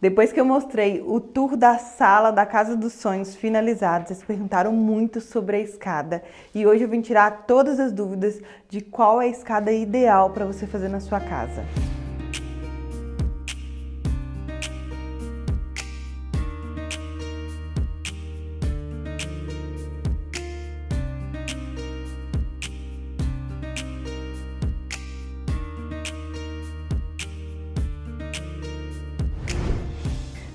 Depois que eu mostrei o tour da sala da Casa dos Sonhos finalizado, vocês perguntaram muito sobre a escada. E hoje eu vim tirar todas as dúvidas de qual é a escada ideal para você fazer na sua casa.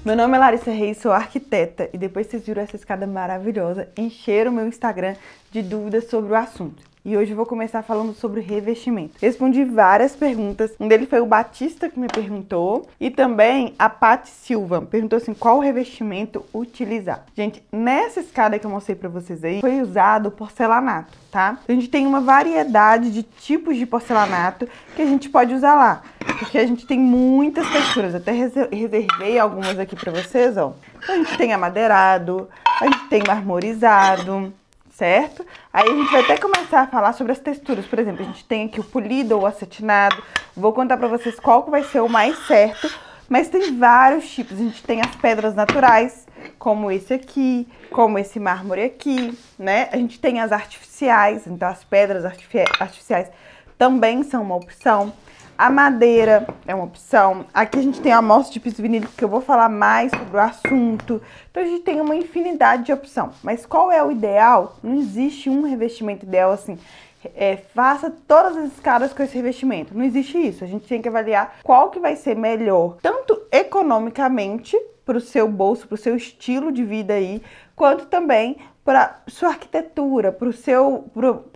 Meu nome é Larissa Reis, sou arquiteta e depois vocês viram essa escada maravilhosa, encheram meu Instagram de dúvidas sobre o assunto e hoje eu vou começar falando sobre revestimento. Respondi várias perguntas, um deles foi o Batista que me perguntou e também a Paty Silva perguntou assim qual revestimento utilizar. Gente, nessa escada que eu mostrei para vocês aí foi usado porcelanato, tá? A gente tem uma variedade de tipos de porcelanato que a gente pode usar lá, porque a gente tem muitas texturas. Até reservei algumas aqui para vocês, ó. Então, a gente tem amadeirado, a gente tem marmorizado, certo? Aí a gente vai até começar a falar sobre as texturas. Por exemplo, a gente tem aqui o polido ou o acetinado. Vou contar pra vocês qual que vai ser o mais certo. Mas tem vários tipos. A gente tem as pedras naturais, como esse aqui, como esse mármore aqui, né? A gente tem as artificiais, então as pedras artificiais também são uma opção. A madeira é uma opção. Aqui a gente tem a amostra de piso vinílico que eu vou falar mais sobre o assunto. Então a gente tem uma infinidade de opção. Mas qual é o ideal? Não existe um revestimento ideal assim. É, faça todas as escadas com esse revestimento. Não existe isso. A gente tem que avaliar qual que vai ser melhor, tanto economicamente para o seu bolso, para o seu estilo de vida aí, quanto também para sua arquitetura, para o seu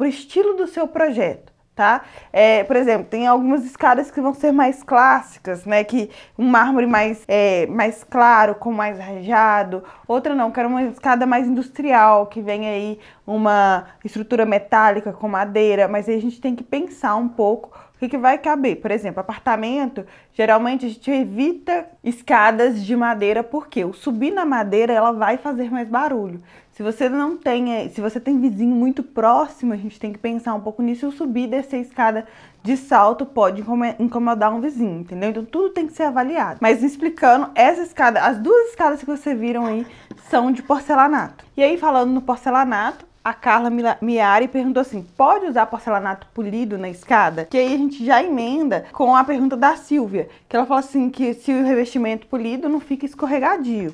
estilo do seu projeto tá? É, por exemplo, tem algumas escadas que vão ser mais clássicas, né? Que um mármore mais, é, mais claro, com mais rajado. Outra não, quero uma escada mais industrial, que vem aí uma estrutura metálica com madeira. Mas aí a gente tem que pensar um pouco o que, que vai caber. Por exemplo, apartamento, geralmente a gente evita escadas de madeira, porque o subir na madeira, ela vai fazer mais barulho. Se você não tem, eh, se você tem vizinho muito próximo, a gente tem que pensar um pouco nisso. E o subir e descer a escada de salto pode incomodar um vizinho, entendeu? Então tudo tem que ser avaliado. Mas explicando, essa escada, as duas escadas que vocês viram aí são de porcelanato. E aí falando no porcelanato, a Carla Miari perguntou assim: pode usar porcelanato polido na escada? Que aí a gente já emenda com a pergunta da Silvia, que ela fala assim: que se o revestimento polido não fica escorregadio.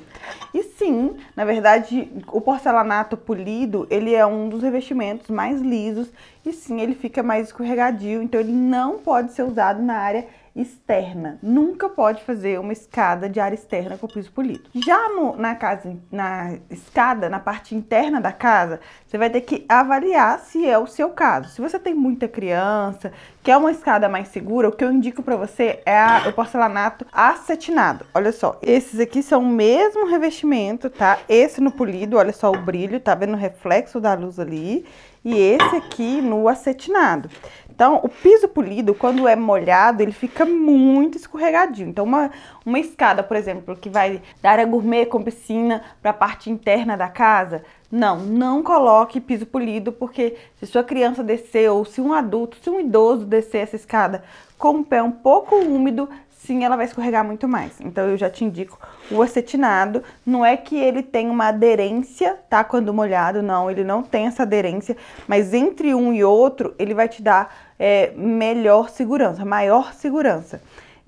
E sim, na verdade, o porcelanato polido ele é um dos revestimentos mais lisos e sim ele fica mais escorregadio, então ele não pode ser usado na área externa. Nunca pode fazer uma escada de área externa com o piso polido. Já no, na casa, na escada, na parte interna da casa, você vai ter que avaliar se é o seu caso. Se você tem muita criança, quer uma escada mais segura, o que eu indico para você é a, o porcelanato acetinado. Olha só, esses aqui são o mesmo revestimento, tá? Esse no polido, olha só o brilho, tá vendo o reflexo da luz ali e esse aqui no acetinado. Então, o piso polido, quando é molhado, ele fica muito escorregadinho. Então, uma, uma escada, por exemplo, que vai da área gourmet com piscina para a parte interna da casa, não, não coloque piso polido, porque se sua criança descer, ou se um adulto, se um idoso descer essa escada com o pé um pouco úmido, sim ela vai escorregar muito mais. Então eu já te indico o acetinado. Não é que ele tem uma aderência, tá? Quando molhado, não, ele não tem essa aderência, mas entre um e outro ele vai te dar é, melhor segurança, maior segurança.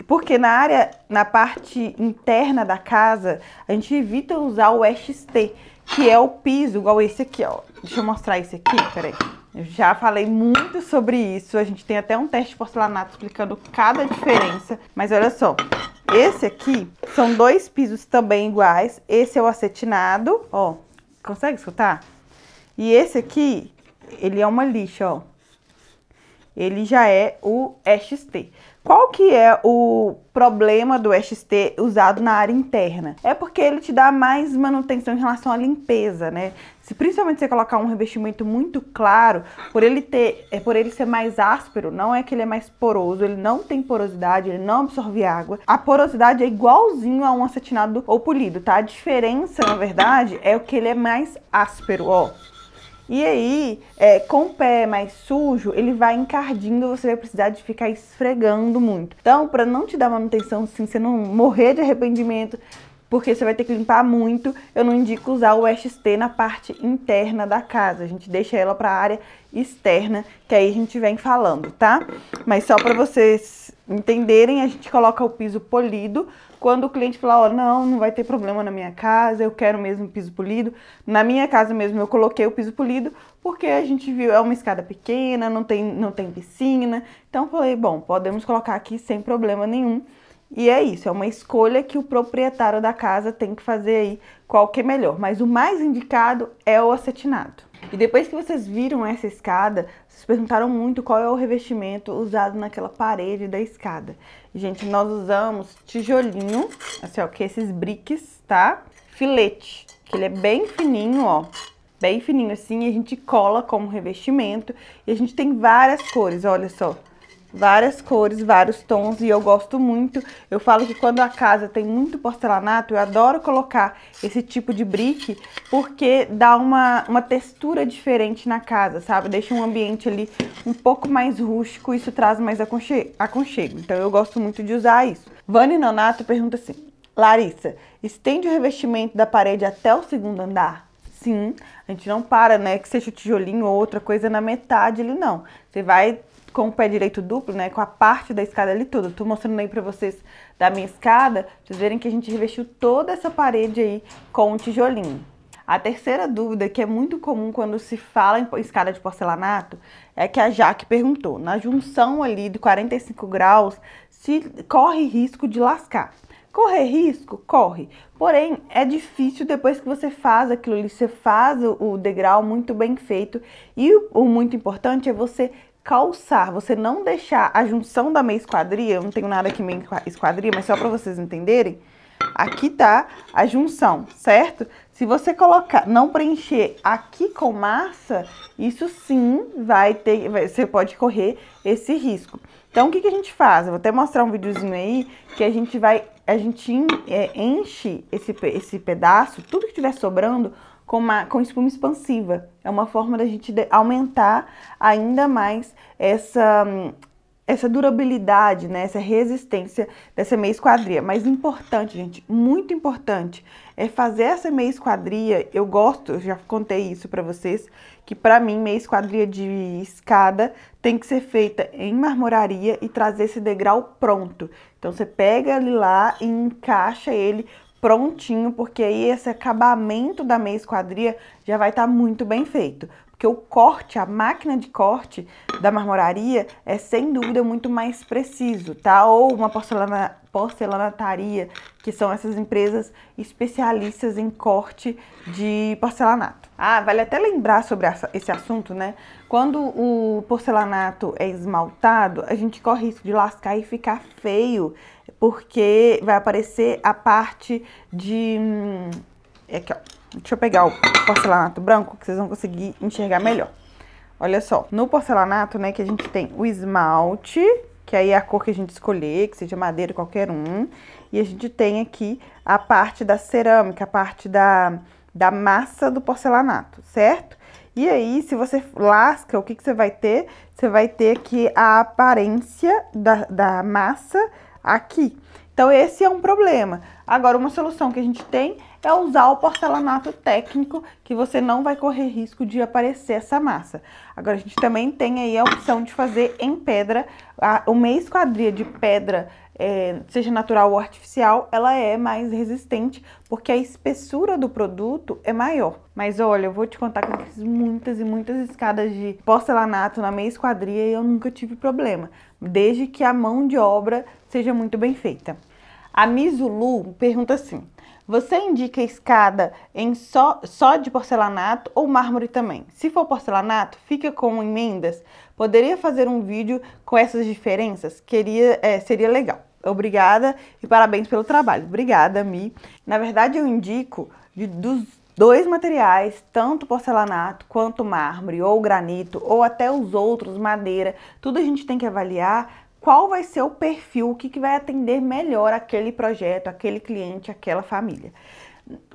Porque na área, na parte interna da casa, a gente evita usar o XT, que é o piso, igual esse aqui, ó. Deixa eu mostrar esse aqui, peraí. Eu já falei muito sobre isso, a gente tem até um teste de porcelanato explicando cada diferença, mas olha só. Esse aqui são dois pisos também iguais, esse é o acetinado, ó, consegue escutar? E esse aqui, ele é uma lixa, ó. Ele já é o XT. Qual que é o problema do XT usado na área interna? É porque ele te dá mais manutenção em relação à limpeza, né? Se principalmente você colocar um revestimento muito claro, por ele ter, é por ele ser mais áspero, não é que ele é mais poroso, ele não tem porosidade, ele não absorve água. A porosidade é igualzinho a um acetinado ou polido, tá? A diferença, na verdade, é o que ele é mais áspero, ó. E aí, é, com o pé mais sujo, ele vai encardindo, você vai precisar de ficar esfregando muito. Então, para não te dar manutenção, assim, você não morrer de arrependimento, porque você vai ter que limpar muito. Eu não indico usar o ST na parte interna da casa, a gente deixa ela para a área externa, que aí a gente vem falando, tá? Mas só para vocês entenderem, a gente coloca o piso polido. Quando o cliente falar, ó, oh, não, não vai ter problema na minha casa, eu quero mesmo piso polido. Na minha casa mesmo eu coloquei o piso polido, porque a gente viu, é uma escada pequena, não tem, não tem piscina. Então falei, bom, podemos colocar aqui sem problema nenhum. E é isso, é uma escolha que o proprietário da casa tem que fazer aí qual que é melhor, mas o mais indicado é o acetinado. E depois que vocês viram essa escada, vocês perguntaram muito qual é o revestimento usado naquela parede da escada. Gente, nós usamos tijolinho, assim ó, que é esses briques, tá? Filete, que ele é bem fininho, ó, bem fininho assim, a gente cola como revestimento e a gente tem várias cores, olha só várias cores, vários tons e eu gosto muito. Eu falo que quando a casa tem muito porcelanato, eu adoro colocar esse tipo de brick porque dá uma, uma textura diferente na casa, sabe? Deixa um ambiente ali um pouco mais rústico, isso traz mais aconche aconchego. Então eu gosto muito de usar isso. Vani Nonato pergunta assim, Larissa, estende o revestimento da parede até o segundo andar? Sim, a gente não para, né? Que seja o tijolinho ou outra coisa na metade ali, não. Você vai com o pé direito duplo, né, com a parte da escada ali toda. Tô mostrando aí pra vocês da minha escada, vocês verem que a gente revestiu toda essa parede aí com um tijolinho. A terceira dúvida, que é muito comum quando se fala em escada de porcelanato, é que a Jaque perguntou, na junção ali de 45 graus, se corre risco de lascar. Correr risco? Corre. Porém, é difícil depois que você faz aquilo ali, você faz o degrau muito bem feito. E o muito importante é você calçar, você não deixar a junção da meia esquadria, eu não tenho nada aqui meia esquadria, mas só para vocês entenderem, aqui tá a junção, certo? Se você colocar, não preencher aqui com massa, isso sim vai ter, vai, você pode correr esse risco. Então, o que, que a gente faz? Eu vou até mostrar um videozinho aí que a gente vai, a gente é, enche esse, esse pedaço, tudo que tiver sobrando, com, uma, com espuma expansiva. É uma forma da gente aumentar ainda mais essa, essa durabilidade, né? essa resistência dessa meia esquadria. Mas importante, gente, muito importante, é fazer essa meia esquadria. Eu gosto, eu já contei isso para vocês, que para mim meia esquadria de escada tem que ser feita em marmoraria e trazer esse degrau pronto. Então você pega ele lá e encaixa ele prontinho, porque aí esse acabamento da meia esquadria já vai estar tá muito bem feito. Porque o corte, a máquina de corte da marmoraria é sem dúvida muito mais preciso, tá? Ou uma porcelana, porcelanataria, que são essas empresas especialistas em corte de porcelanato. Ah, vale até lembrar sobre esse assunto, né? Quando o porcelanato é esmaltado, a gente corre risco de lascar e ficar feio porque vai aparecer a parte de... Hum, é aqui, ó. Deixa eu pegar o porcelanato branco, que vocês vão conseguir enxergar melhor. Olha só, no porcelanato, né, que a gente tem o esmalte, que aí é a cor que a gente escolher, que seja madeira qualquer um. E a gente tem aqui a parte da cerâmica, a parte da, da massa do porcelanato, certo? E aí, se você lasca, o que, que você vai ter? Você vai ter aqui a aparência da, da massa aqui. Então esse é um problema. Agora uma solução que a gente tem é usar o porcelanato técnico, que você não vai correr risco de aparecer essa massa. Agora a gente também tem aí a opção de fazer em pedra, uma esquadria de pedra é, seja natural ou artificial, ela é mais resistente porque a espessura do produto é maior. Mas olha, eu vou te contar que eu fiz muitas e muitas escadas de porcelanato na meia esquadria e eu nunca tive problema, desde que a mão de obra seja muito bem feita. A Mizulu pergunta assim: você indica escada em só, só de porcelanato ou mármore também? Se for porcelanato, fica com emendas. Poderia fazer um vídeo com essas diferenças? Queria, é, seria legal. Obrigada e parabéns pelo trabalho. Obrigada, Mi. Na verdade, eu indico de, dos dois materiais, tanto porcelanato quanto mármore ou granito ou até os outros, madeira, tudo a gente tem que avaliar qual vai ser o perfil, o que, que vai atender melhor aquele projeto, aquele cliente, aquela família.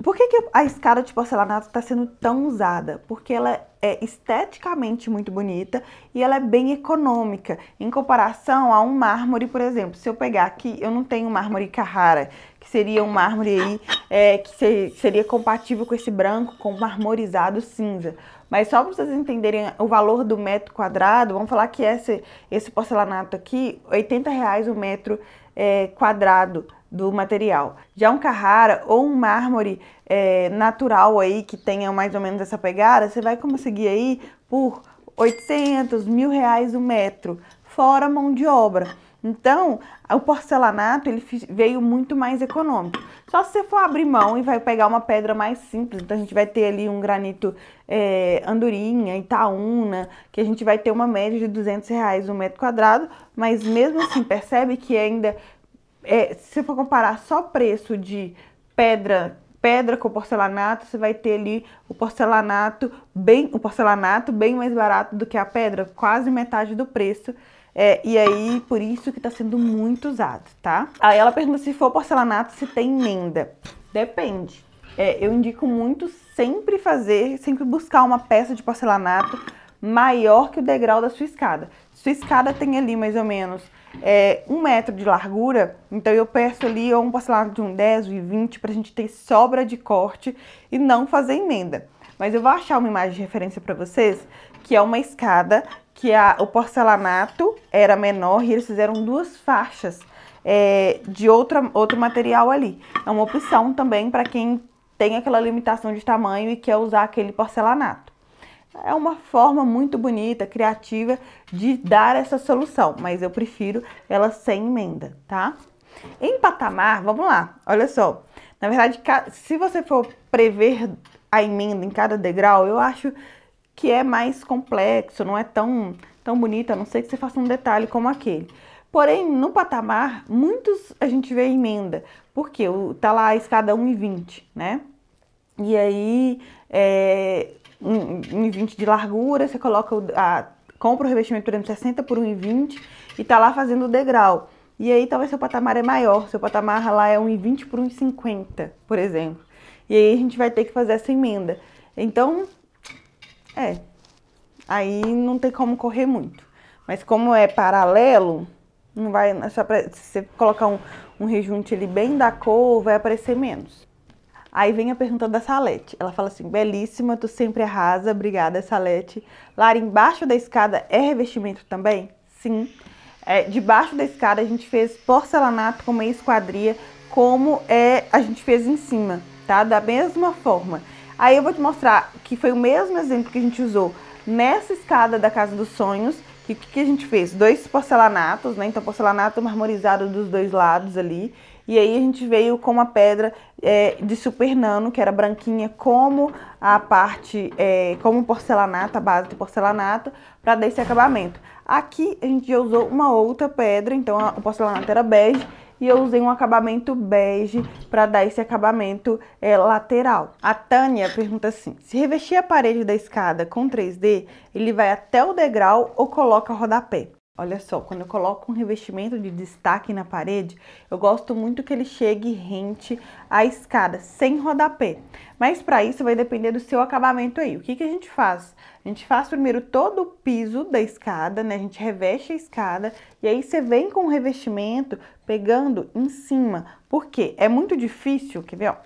Por que, que a escala de porcelanato está sendo tão usada? Porque ela é esteticamente muito bonita e ela é bem econômica em comparação a um mármore, por exemplo. Se eu pegar aqui, eu não tenho mármore Carrara, que seria um mármore aí é, que ser, seria compatível com esse branco, com marmorizado cinza. Mas só para vocês entenderem o valor do metro quadrado, vamos falar que esse, esse porcelanato aqui, 80 reais o metro é, quadrado do material. Já um Carrara ou um mármore é, natural aí, que tenha mais ou menos essa pegada, você vai conseguir aí por 800, mil reais o metro, fora mão de obra. Então, o porcelanato ele veio muito mais econômico. Só se você for abrir mão e vai pegar uma pedra mais simples, então a gente vai ter ali um granito é, andorinha, itaúna, que a gente vai ter uma média de 200 reais um metro quadrado, mas mesmo assim percebe que ainda é, se você for comparar só preço de pedra pedra com porcelanato, você vai ter ali o porcelanato bem o porcelanato bem mais barato do que a pedra, quase metade do preço. É, e aí, por isso que está sendo muito usado, tá? Aí ela pergunta se for porcelanato, se tem emenda. Depende. É, eu indico muito sempre fazer, sempre buscar uma peça de porcelanato maior que o degrau da sua escada. Sua escada tem ali mais ou menos é, um metro de largura, então eu peço ali ou um porcelanato de um 10 e 20 para a gente ter sobra de corte e não fazer emenda. Mas eu vou achar uma imagem de referência para vocês, que é uma escada, que a, o porcelanato era menor e eles fizeram duas faixas é, de outra, outro material ali. É uma opção também para quem tem aquela limitação de tamanho e quer usar aquele porcelanato é uma forma muito bonita, criativa de dar essa solução, mas eu prefiro ela sem emenda, tá? Em patamar, vamos lá, olha só. Na verdade, se você for prever a emenda em cada degrau, eu acho que é mais complexo, não é tão, tão bonito, a não ser que você faça um detalhe como aquele. Porém, no patamar, muitos a gente vê emenda, porque tá lá a escada 1,20, né? E aí, é, 1,20 de largura, você coloca o, a, compra o revestimento, por exemplo, 60 por 1,20 e tá lá fazendo o degrau. E aí talvez seu patamar é maior, seu patamar lá é 1,20 por 1,50, por exemplo. E aí a gente vai ter que fazer essa emenda. Então, é, aí não tem como correr muito. Mas como é paralelo, não vai, é só pra, se você colocar um, um rejunte ali bem da cor, vai aparecer menos. Aí vem a pergunta da Salete. Ela fala assim: belíssima, tu sempre arrasa, obrigada, Salete. Lara, embaixo da escada é revestimento também? Sim. É, debaixo da escada a gente fez porcelanato com meia esquadria, como é a gente fez em cima, tá? Da mesma forma. Aí eu vou te mostrar que foi o mesmo exemplo que a gente usou nessa escada da Casa dos Sonhos. o que, que a gente fez? Dois porcelanatos, né? Então, porcelanato marmorizado dos dois lados ali. E aí a gente veio com uma pedra é, de super nano, que era branquinha, como a parte, é, como porcelanato, a base de porcelanato, para dar esse acabamento. Aqui a gente já usou uma outra pedra, então a, o porcelanato era bege, e eu usei um acabamento bege para dar esse acabamento é, lateral. A Tânia pergunta assim, se revestir a parede da escada com 3D, ele vai até o degrau ou coloca rodapé? Olha só, quando eu coloco um revestimento de destaque na parede, eu gosto muito que ele chegue rente à escada, sem rodapé. Mas para isso vai depender do seu acabamento aí. O que, que a gente faz? A gente faz primeiro todo o piso da escada, né? A gente reveste a escada e aí você vem com o revestimento pegando em cima. Por quê? É muito difícil, quer ver, ó?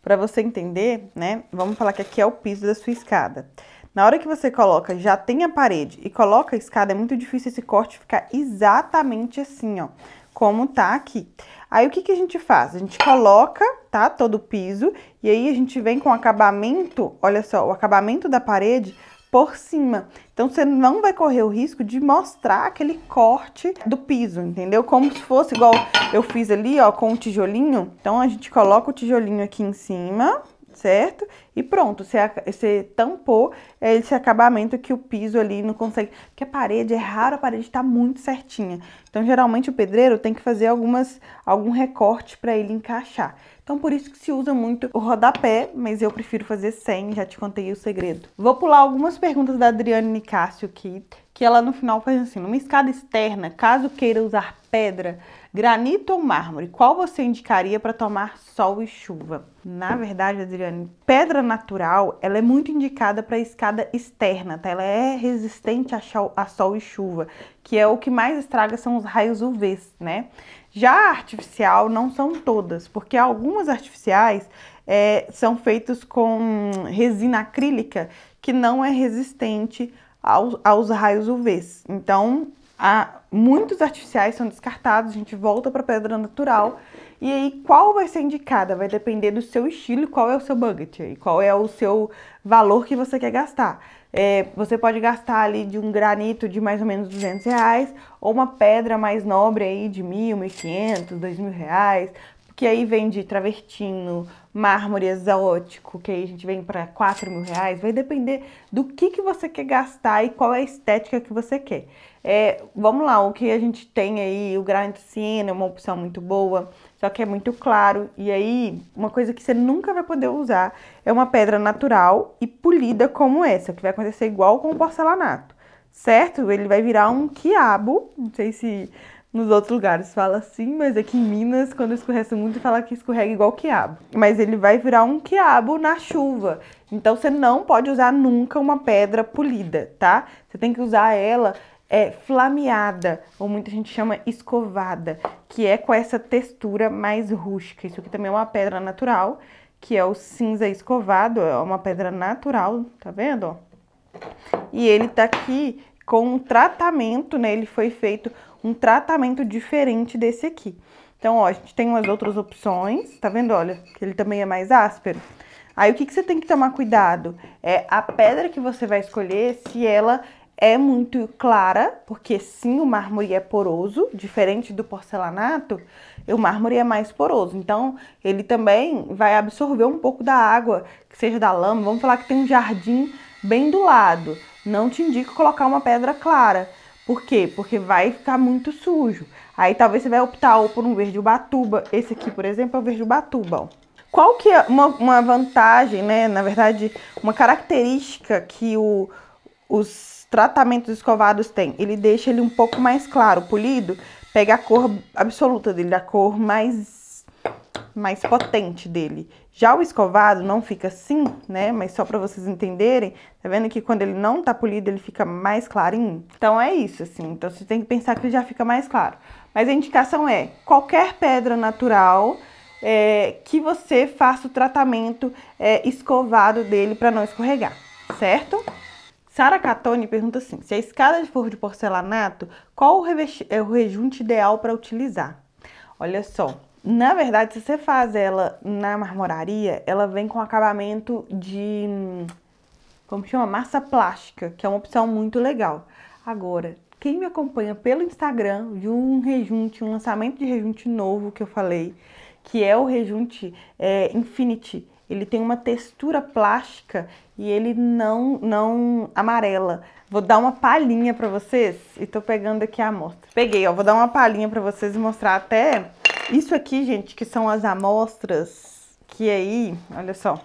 Para você entender, né? Vamos falar que aqui é o piso da sua escada. Na hora que você coloca, já tem a parede e coloca a escada, é muito difícil esse corte ficar exatamente assim, ó, como tá aqui. Aí o que, que a gente faz? A gente coloca, tá, todo o piso e aí a gente vem com o acabamento, olha só, o acabamento da parede por cima. Então você não vai correr o risco de mostrar aquele corte do piso, entendeu? Como se fosse igual eu fiz ali, ó, com o tijolinho. Então a gente coloca o tijolinho aqui em cima, certo? E pronto, você, você tampou esse acabamento que o piso ali não consegue. Porque a parede, é raro a parede estar tá muito certinha. Então, geralmente, o pedreiro tem que fazer algumas, algum recorte para ele encaixar. Então, por isso que se usa muito o rodapé, mas eu prefiro fazer sem, já te contei o segredo. Vou pular algumas perguntas da Adriane Nicásio aqui, que ela no final faz assim, numa escada externa, caso queira usar pedra, Granito ou mármore, qual você indicaria para tomar sol e chuva? Na verdade, Adriane, pedra natural, ela é muito indicada para escada externa, tá? Ela é resistente a sol e chuva, que é o que mais estraga são os raios UVs, né? Já artificial não são todas, porque algumas artificiais é, são feitos com resina acrílica que não é resistente aos, aos raios UVs. Então, a, muitos artificiais são descartados, a gente volta para pedra natural. E aí, qual vai ser indicada? Vai depender do seu estilo, qual é o seu budget aí, qual é o seu valor que você quer gastar. É, você pode gastar ali de um granito de mais ou menos 200 reais, ou uma pedra mais nobre aí de mil, mil e quinhentos, dois mil reais, que aí vem de travertino, mármore exótico, que aí a gente vem para 4 mil reais, vai depender do que, que você quer gastar e qual é a estética que você quer. É, vamos lá, o que a gente tem aí, o Grand Siena é uma opção muito boa, só que é muito claro. E aí, uma coisa que você nunca vai poder usar é uma pedra natural e polida como essa, que vai acontecer igual com o porcelanato certo? Ele vai virar um quiabo, não sei se nos outros lugares fala assim, mas aqui em Minas, quando escorrece muito, fala que escorrega igual quiabo. Mas ele vai virar um quiabo na chuva. Então você não pode usar nunca uma pedra polida, tá? Você tem que usar ela é, flameada, ou muita gente chama escovada, que é com essa textura mais rústica. Isso aqui também é uma pedra natural, que é o cinza escovado, é uma pedra natural, tá vendo? E ele tá aqui com um tratamento, né? Ele foi feito um tratamento diferente desse aqui. Então, ó, a gente tem umas outras opções, tá vendo? Olha, que ele também é mais áspero. Aí, o que, que você tem que tomar cuidado? É a pedra que você vai escolher, se ela é muito clara, porque sim, o mármore é poroso, diferente do porcelanato, o mármore é mais poroso. Então, ele também vai absorver um pouco da água, que seja da lama. Vamos falar que tem um jardim bem do lado. Não te indico colocar uma pedra clara, por quê? Porque vai ficar muito sujo. Aí talvez você vai optar ou por um verde ubatuba. Esse aqui, por exemplo, é o verde ubatuba, ó. Qual que é uma, uma vantagem, né? Na verdade, uma característica que o, os tratamentos escovados têm? Ele deixa ele um pouco mais claro, polido, pega a cor absoluta dele, a cor mais mais potente dele. Já o escovado não fica assim, né? Mas só para vocês entenderem, tá vendo que quando ele não tá polido, ele fica mais clarinho? Então é isso, assim. Então você tem que pensar que já fica mais claro. Mas a indicação é qualquer pedra natural é, que você faça o tratamento é, escovado dele para não escorregar, certo? Sara Catone pergunta assim: se a escada for de porcelanato, qual o, é o rejunte ideal para utilizar? Olha só, na verdade, se você faz ela na marmoraria, ela vem com acabamento de. Como chama? Massa plástica, que é uma opção muito legal. Agora, quem me acompanha pelo Instagram viu um rejunte, um lançamento de rejunte novo que eu falei, que é o rejunte é, Infinity. Ele tem uma textura plástica e ele não, não amarela. Vou dar uma palhinha pra vocês e tô pegando aqui a amostra. Peguei, ó, vou dar uma palhinha pra vocês e mostrar até isso aqui, gente, que são as amostras, que aí, olha só,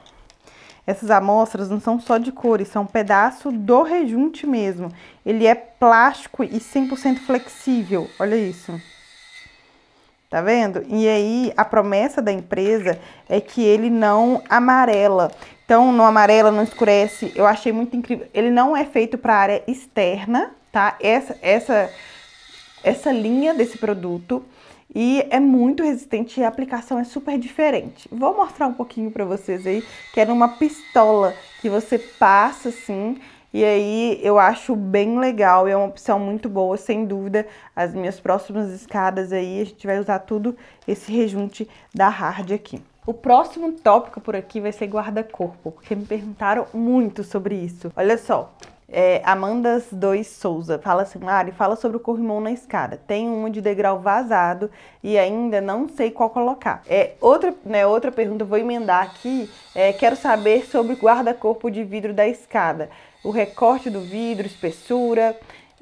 essas amostras não são só de cores, são é um pedaço do rejunte mesmo. Ele é plástico e 100% flexível, olha isso. Tá vendo? E aí, a promessa da empresa é que ele não amarela. Então, não amarela, não escurece. Eu achei muito incrível. Ele não é feito para área externa, tá? Essa, essa, essa linha desse produto e é muito resistente e a aplicação é super diferente. Vou mostrar um pouquinho para vocês aí, que era é uma pistola que você passa assim e aí eu acho bem legal, é uma opção muito boa, sem dúvida. As minhas próximas escadas aí, a gente vai usar tudo esse rejunte da Hard aqui. O próximo tópico por aqui vai ser guarda-corpo, porque me perguntaram muito sobre isso. Olha só, é, Amandas 2 Souza fala assim, Mari, fala sobre o corrimão na escada. Tem uma de degrau vazado e ainda não sei qual colocar. É, outra, né, outra pergunta, vou emendar aqui. É, quero saber sobre guarda-corpo de vidro da escada. O recorte do vidro, espessura.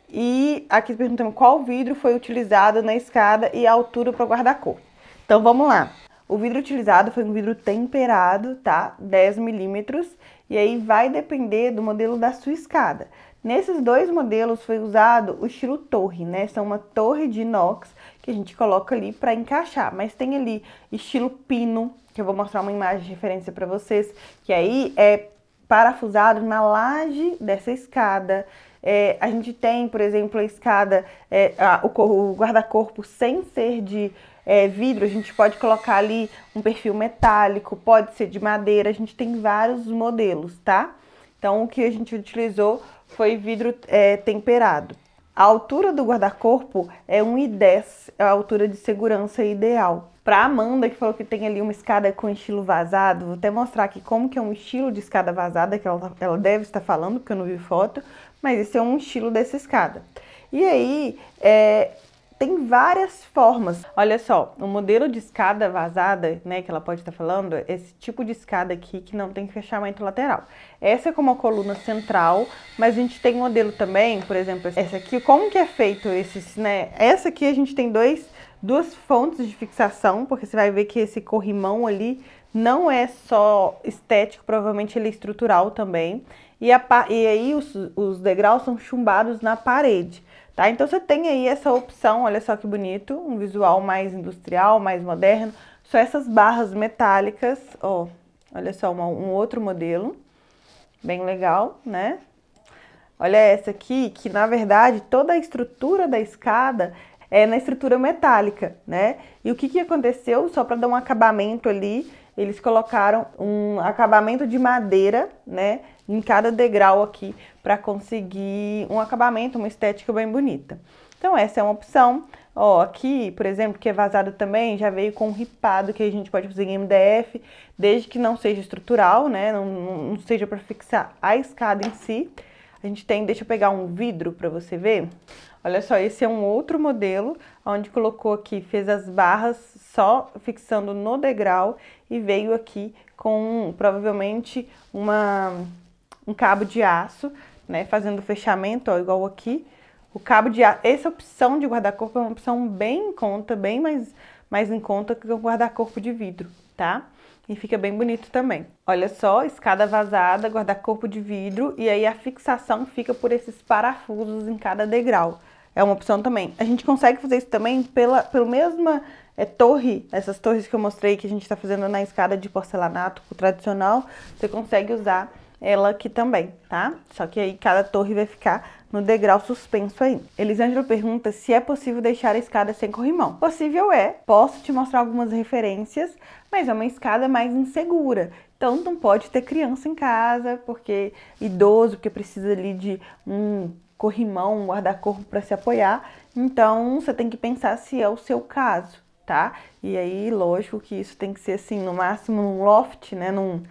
E aqui perguntamos qual vidro foi utilizado na escada e a altura para o guarda-corpo. Então vamos lá. O vidro utilizado foi um vidro temperado, tá? 10 milímetros e aí vai depender do modelo da sua escada. Nesses dois modelos foi usado o estilo torre, né? São uma torre de inox que a gente coloca ali para encaixar, mas tem ali estilo pino, que eu vou mostrar uma imagem de referência para vocês, que aí é parafusado na laje dessa escada. É, a gente tem, por exemplo, a escada, é, a, o, o guarda-corpo sem ser de é, vidro, a gente pode colocar ali um perfil metálico, pode ser de madeira, a gente tem vários modelos, tá? Então, o que a gente utilizou foi vidro é, temperado. A altura do guarda-corpo é 1,10, é a altura de segurança ideal. Para Amanda, que falou que tem ali uma escada com estilo vazado, vou até mostrar aqui como que é um estilo de escada vazada, que ela, ela deve estar falando, porque eu não vi foto, mas esse é um estilo dessa escada. E aí, é, tem várias formas. Olha só, o modelo de escada vazada, né, que ela pode estar tá falando, é esse tipo de escada aqui que não tem fechamento lateral. Essa é como a coluna central, mas a gente tem um modelo também, por exemplo, essa aqui, como que é feito esses, né? Essa aqui a gente tem dois duas fontes de fixação, porque você vai ver que esse corrimão ali não é só estético, provavelmente ele é estrutural também. E, a, e aí os, os degraus são chumbados na parede. Tá? Então você tem aí essa opção, olha só que bonito, um visual mais industrial, mais moderno. Só essas barras metálicas, ó, olha só uma, um outro modelo, bem legal, né? Olha essa aqui, que na verdade toda a estrutura da escada é na estrutura metálica, né? E o que, que aconteceu? Só para dar um acabamento ali, eles colocaram um acabamento de madeira, né? em cada degrau aqui para conseguir um acabamento, uma estética bem bonita. Então essa é uma opção. Ó, aqui, por exemplo, que é vazado também, já veio com um ripado que a gente pode fazer em MDF, desde que não seja estrutural, né? Não, não seja para fixar a escada em si. A gente tem, deixa eu pegar um vidro para você ver. Olha só, esse é um outro modelo, onde colocou aqui, fez as barras só fixando no degrau e veio aqui com provavelmente uma um cabo de aço, né, fazendo o fechamento, ó, igual aqui. O cabo de aço, essa opção de guarda-corpo é uma opção bem em conta, bem mais, mais em conta que o guarda-corpo de vidro, tá? E fica bem bonito também. Olha só, escada vazada, guarda-corpo de vidro, e aí a fixação fica por esses parafusos em cada degrau. É uma opção também. A gente consegue fazer isso também pela, pela mesma é torre, essas torres que eu mostrei que a gente está fazendo na escada de porcelanato tradicional, você consegue usar ela aqui também, tá? Só que aí cada torre vai ficar no degrau suspenso aí. Elisângela pergunta se é possível deixar a escada sem corrimão. Possível é, posso te mostrar algumas referências, mas é uma escada mais insegura. Então não pode ter criança em casa, porque idoso, porque precisa ali de um corrimão, um guarda-corpo para se apoiar. Então você tem que pensar se é o seu caso, tá? E aí, lógico que isso tem que ser assim, no máximo num loft, né? Num,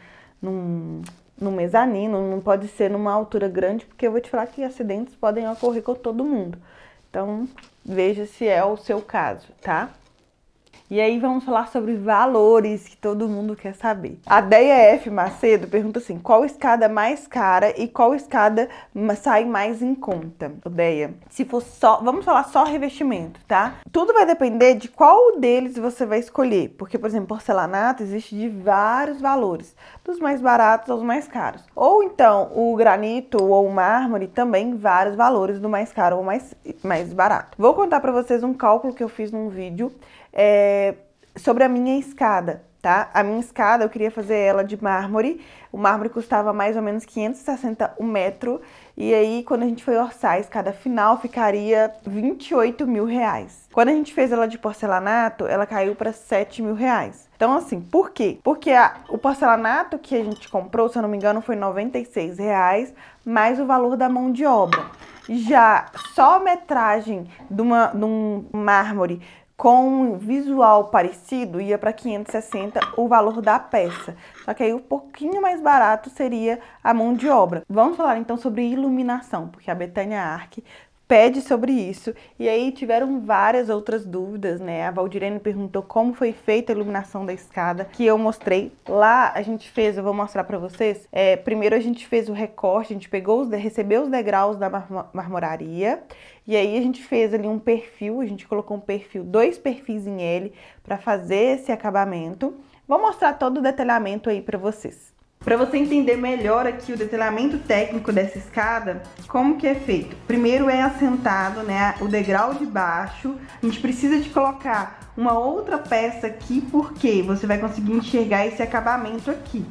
num no mezanino, não pode ser numa altura grande, porque eu vou te falar que acidentes podem ocorrer com todo mundo. Então, veja se é o seu caso, tá? E aí vamos falar sobre valores que todo mundo quer saber. A Deia F. Macedo pergunta assim: qual escada é mais cara e qual escada sai mais em conta? Deia, se for só, vamos falar só revestimento, tá? Tudo vai depender de qual deles você vai escolher, porque por exemplo, porcelanato existe de vários valores, dos mais baratos aos mais caros. Ou então, o granito ou o mármore também vários valores do mais caro ou mais mais barato. Vou contar para vocês um cálculo que eu fiz num vídeo é, sobre a minha escada, tá? A minha escada eu queria fazer ela de mármore, o mármore custava mais ou menos 560 o metro, e aí quando a gente foi orçar a escada final ficaria 28 mil reais. Quando a gente fez ela de porcelanato, ela caiu para 7 mil reais. Então assim, por quê? Porque a, o porcelanato que a gente comprou, se eu não me engano, foi 96 reais, mais o valor da mão de obra. Já só a metragem de, uma, de um mármore com um visual parecido, ia para 560 o valor da peça. Só que aí um pouquinho mais barato seria a mão de obra. Vamos falar então sobre iluminação, porque a Betânia Arc pede sobre isso. E aí tiveram várias outras dúvidas, né? A Valdirene perguntou como foi feita a iluminação da escada, que eu mostrei. Lá a gente fez, eu vou mostrar para vocês. É, primeiro a gente fez o recorte, a gente pegou, os, recebeu os degraus da mar marmoraria e aí a gente fez ali um perfil, a gente colocou um perfil, dois perfis em L para fazer esse acabamento. Vou mostrar todo o detalhamento aí para vocês. Para você entender melhor aqui o detalhamento técnico dessa escada, como que é feito? Primeiro é assentado, né, o degrau de baixo. A gente precisa de colocar uma outra peça aqui porque você vai conseguir enxergar esse acabamento aqui.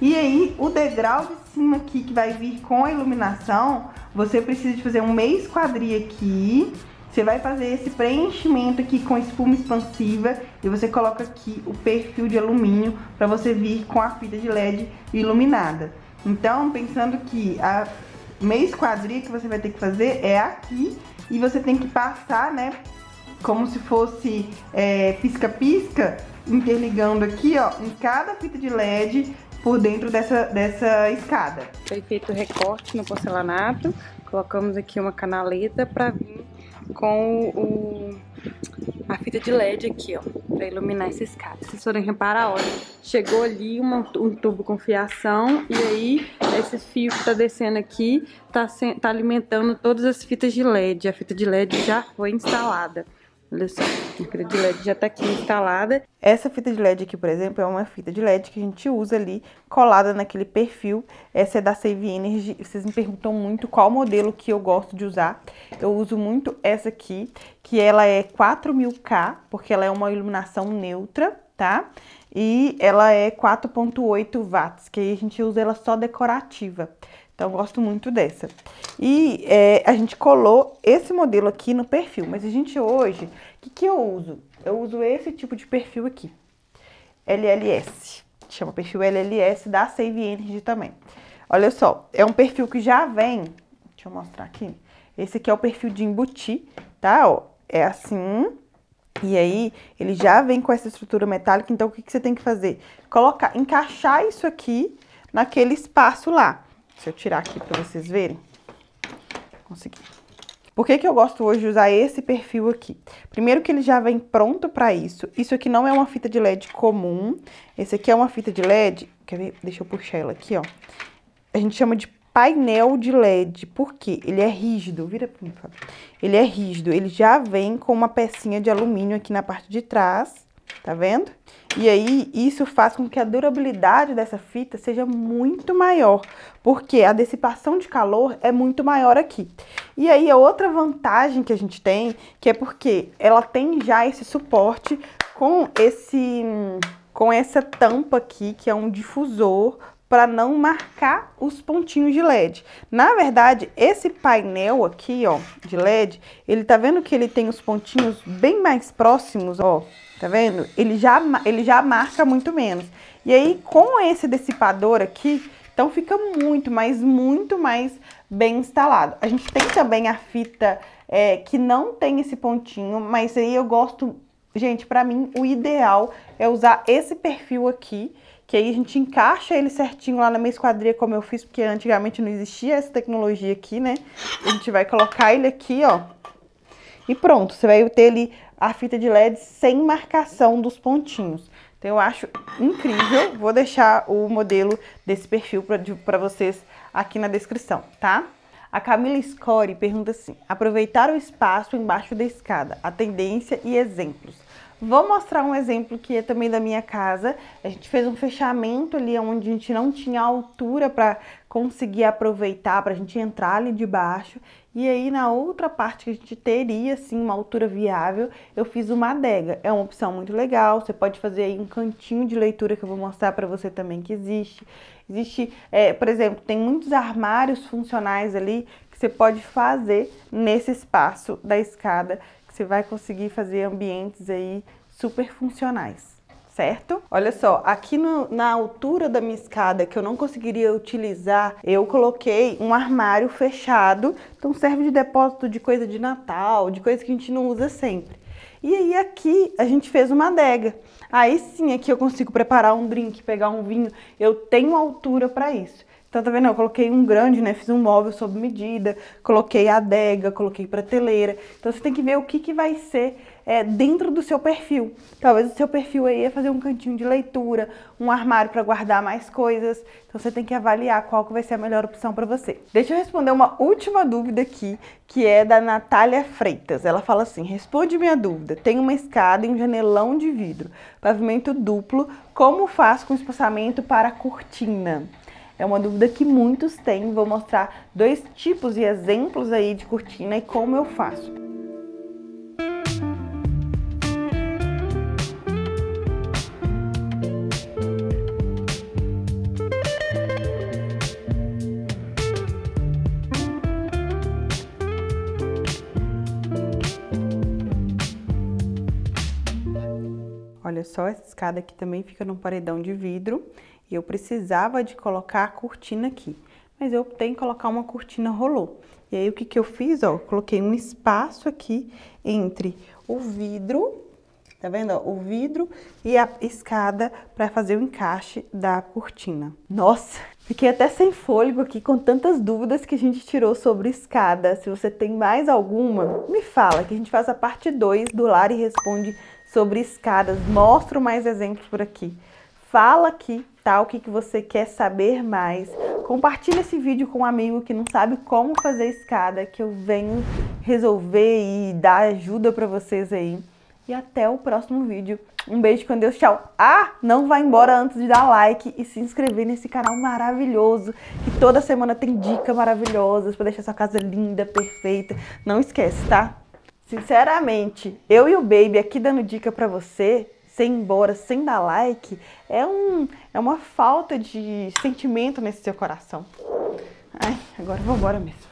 E aí, o degrau de cima aqui que vai vir com a iluminação, você precisa de fazer um meio esquadria aqui você vai fazer esse preenchimento aqui com espuma expansiva e você coloca aqui o perfil de alumínio para você vir com a fita de LED iluminada. Então, pensando que a meia esquadria que você vai ter que fazer é aqui e você tem que passar, né, como se fosse é, pisca-pisca, é, interligando aqui, ó, em cada fita de LED por dentro dessa, dessa escada. Foi feito o recorte no porcelanato, colocamos aqui uma canaleta para vir com o, a fita de LED aqui, ó, pra iluminar essa escada. Vocês forem reparar, olha, chegou ali uma, um tubo com fiação e aí esse fio que tá descendo aqui tá, tá alimentando todas as fitas de LED. A fita de LED já foi instalada. Olha só, a fita de LED já tá aqui instalada. Essa fita de LED aqui, por exemplo, é uma fita de LED que a gente usa ali, colada naquele perfil. Essa é da Save Energy. Vocês me perguntam muito qual modelo que eu gosto de usar. Eu uso muito essa aqui, que ela é 4000K, porque ela é uma iluminação neutra, tá? E ela é 4.8 watts, que aí a gente usa ela só decorativa. Então, eu gosto muito dessa. E é, a gente colou esse modelo aqui no perfil. Mas a gente hoje, o que, que eu uso? Eu uso esse tipo de perfil aqui. LLS. Chama perfil LLS da Save Energy também. Olha só, é um perfil que já vem... Deixa eu mostrar aqui. Esse aqui é o perfil de embutir, tá? Ó, é assim... E aí, ele já vem com essa estrutura metálica, então o que, que você tem que fazer? Colocar, encaixar isso aqui naquele espaço lá. Deixa eu tirar aqui para vocês verem. Consegui. Por que, que eu gosto hoje de usar esse perfil aqui? Primeiro que ele já vem pronto para isso. Isso aqui não é uma fita de LED comum. Esse aqui é uma fita de LED... Quer ver? Deixa eu puxar ela aqui, ó. A gente chama de painel de LED. Por quê? Ele é rígido. Vira pra mim, Fábio. Ele é rígido. Ele já vem com uma pecinha de alumínio aqui na parte de trás tá vendo? E aí isso faz com que a durabilidade dessa fita seja muito maior, porque a dissipação de calor é muito maior aqui. E aí a outra vantagem que a gente tem, que é porque ela tem já esse suporte com esse com essa tampa aqui, que é um difusor para não marcar os pontinhos de LED. Na verdade, esse painel aqui, ó, de LED, ele tá vendo que ele tem os pontinhos bem mais próximos, ó, Tá vendo? Ele já, ele já marca muito menos. E aí, com esse dissipador aqui, então fica muito, mas muito mais bem instalado. A gente tem também a fita é, que não tem esse pontinho, mas aí eu gosto... Gente, pra mim, o ideal é usar esse perfil aqui, que aí a gente encaixa ele certinho lá na minha esquadria, como eu fiz, porque antigamente não existia essa tecnologia aqui, né? A gente vai colocar ele aqui, ó, e pronto, você vai ter ali a fita de LED sem marcação dos pontinhos. Então eu acho incrível, vou deixar o modelo desse perfil para vocês aqui na descrição, tá? A Camila Score pergunta assim, aproveitar o espaço embaixo da escada, a tendência e exemplos. Vou mostrar um exemplo que é também da minha casa. A gente fez um fechamento ali onde a gente não tinha altura para conseguir aproveitar, para a gente entrar ali debaixo. E aí na outra parte que a gente teria assim uma altura viável, eu fiz uma adega. É uma opção muito legal. Você pode fazer aí um cantinho de leitura que eu vou mostrar para você também que existe. Existe, é, por exemplo, tem muitos armários funcionais ali que você pode fazer nesse espaço da escada você vai conseguir fazer ambientes aí super funcionais, certo? Olha só, aqui no, na altura da minha escada que eu não conseguiria utilizar, eu coloquei um armário fechado, então serve de depósito de coisa de Natal, de coisa que a gente não usa sempre. E aí aqui a gente fez uma adega. Aí sim, aqui eu consigo preparar um drink, pegar um vinho, eu tenho altura para isso. Então, tá vendo? Eu coloquei um grande, né? Fiz um móvel sob medida, coloquei adega, coloquei prateleira. Então, você tem que ver o que, que vai ser é, dentro do seu perfil. Talvez o seu perfil aí é fazer um cantinho de leitura, um armário para guardar mais coisas. Então, você tem que avaliar qual que vai ser a melhor opção para você. Deixa eu responder uma última dúvida aqui, que é da Natália Freitas. Ela fala assim, responde minha dúvida. Tem uma escada e um janelão de vidro, pavimento duplo. Como faz com espaçamento para a cortina? É uma dúvida que muitos têm. Vou mostrar dois tipos e exemplos aí de cortina e como eu faço. Olha só, essa escada aqui também fica num paredão de vidro e eu precisava de colocar a cortina aqui, mas eu optei em colocar uma cortina rolô. E aí o que, que eu fiz? Ó, coloquei um espaço aqui entre o vidro, tá vendo? Ó, o vidro e a escada para fazer o encaixe da cortina. Nossa, Fiquei até sem fôlego aqui com tantas dúvidas que a gente tirou sobre escada. Se você tem mais alguma, me fala que a gente faz a parte 2 do Lar e Responde sobre escadas. Mostro mais exemplos por aqui. Fala aqui, tá? O que, que você quer saber mais. Compartilha esse vídeo com um amigo que não sabe como fazer escada, que eu venho resolver e dar ajuda para vocês aí. E até o próximo vídeo. Um beijo com Deus, tchau. Ah, não vai embora antes de dar like e se inscrever nesse canal maravilhoso, que toda semana tem dicas maravilhosas para deixar sua casa linda, perfeita. Não esquece, tá? Sinceramente, eu e o Baby aqui dando dica para você, você embora sem dar like é, um, é uma falta de sentimento nesse seu coração. Ai, agora eu vou embora mesmo.